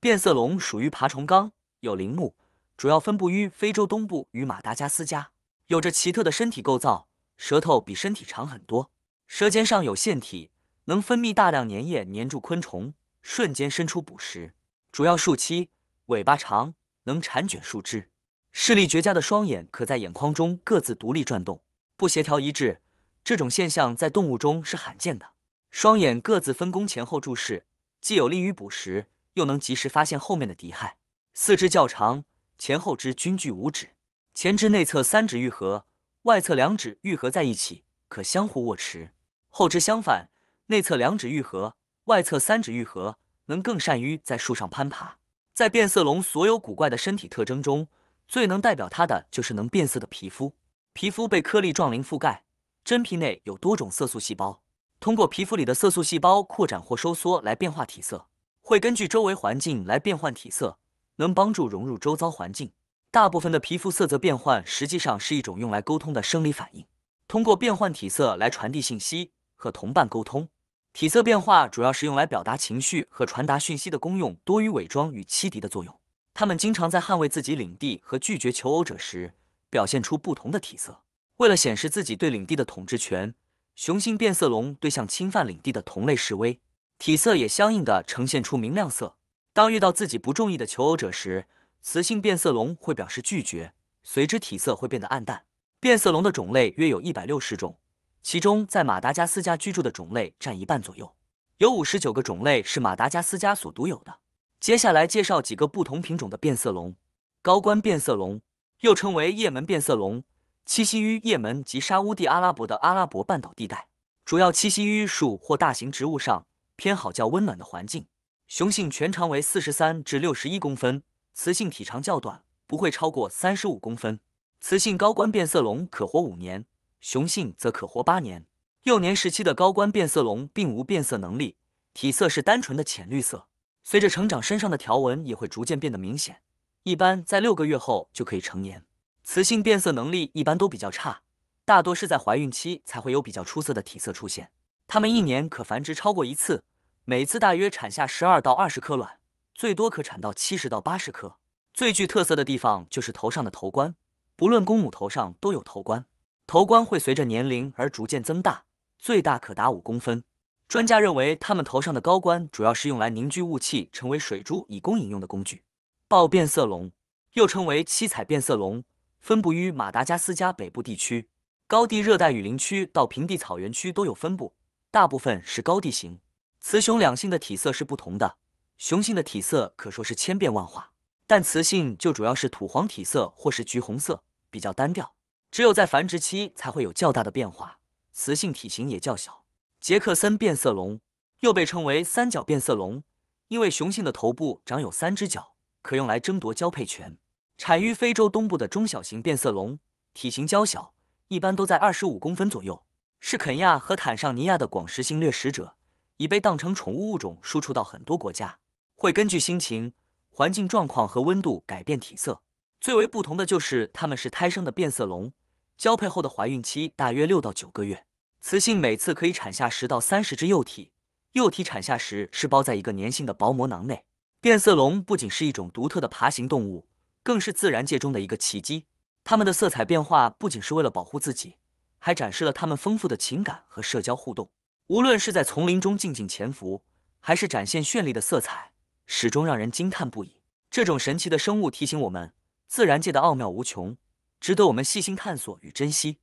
变色龙属于爬虫纲，有鳞目，主要分布于非洲东部与马达加斯加，有着奇特的身体构造，舌头比身体长很多，舌尖上有腺体，能分泌大量粘液粘住昆虫，瞬间伸出捕食。主要树栖，尾巴长，能缠卷树枝，视力绝佳的双眼可在眼眶中各自独立转动，不协调一致，这种现象在动物中是罕见的。双眼各自分工前后注视，既有利于捕食。又能及时发现后面的敌害。四肢较长，前后肢均具五指，前肢内侧三指愈合，外侧两指愈合在一起，可相互握持；后肢相反，内侧两指愈合，外侧三指愈合，能更善于在树上攀爬。在变色龙所有古怪的身体特征中，最能代表它的就是能变色的皮肤。皮肤被颗粒状鳞覆盖，真皮内有多种色素细胞，通过皮肤里的色素细胞扩展或收缩来变化体色。会根据周围环境来变换体色，能帮助融入周遭环境。大部分的皮肤色泽变换实际上是一种用来沟通的生理反应，通过变换体色来传递信息和同伴沟通。体色变化主要是用来表达情绪和传达讯息的功用，多于伪装与欺敌的作用。它们经常在捍卫自己领地和拒绝求偶者时表现出不同的体色。为了显示自己对领地的统治权，雄性变色龙对向侵犯领地的同类示威。体色也相应的呈现出明亮色。当遇到自己不中意的求偶者时，雌性变色龙会表示拒绝，随之体色会变得暗淡。变色龙的种类约有一百六十种，其中在马达加斯加居住的种类占一半左右，有五十九个种类是马达加斯加所独有的。接下来介绍几个不同品种的变色龙。高冠变色龙，又称为叶门变色龙，栖息于叶门及沙乌地阿拉伯的阿拉伯半岛地带，主要栖息于树或大型植物上。偏好较温暖的环境，雄性全长为四十三至六十一公分，雌性体长较短，不会超过三十五公分。雌性高冠变色龙可活五年，雄性则可活八年。幼年时期的高冠变色龙并无变色能力，体色是单纯的浅绿色。随着成长，身上的条纹也会逐渐变得明显。一般在六个月后就可以成年。雌性变色能力一般都比较差，大多是在怀孕期才会有比较出色的体色出现。它们一年可繁殖超过一次。每次大约产下十二到二十颗卵，最多可产到七十到八十颗。最具特色的地方就是头上的头冠，不论公母头上都有头冠，头冠会随着年龄而逐渐增大，最大可达五公分。专家认为，它们头上的高冠主要是用来凝聚雾气，成为水珠以供饮用的工具。豹变色龙，又称为七彩变色龙，分布于马达加斯加北部地区，高地热带雨林区到平地草原区都有分布，大部分是高地型。雌雄两性的体色是不同的，雄性的体色可说是千变万化，但雌性就主要是土黄体色或是橘红色，比较单调。只有在繁殖期才会有较大的变化。雌性体型也较小。杰克森变色龙又被称为三角变色龙，因为雄性的头部长有三只脚，可用来争夺交配权。产于非洲东部的中小型变色龙，体型娇小，一般都在二十五公分左右，是肯亚和坦桑尼亚的广食性掠食者。已被当成宠物物种输出到很多国家，会根据心情、环境状况和温度改变体色。最为不同的就是它们是胎生的变色龙，交配后的怀孕期大约六到九个月，雌性每次可以产下十到三十只幼体，幼体产下时是包在一个粘性的薄膜囊内。变色龙不仅是一种独特的爬行动物，更是自然界中的一个奇迹。它们的色彩变化不仅是为了保护自己，还展示了它们丰富的情感和社交互动。无论是在丛林中静静潜伏，还是展现绚丽的色彩，始终让人惊叹不已。这种神奇的生物提醒我们，自然界的奥妙无穷，值得我们细心探索与珍惜。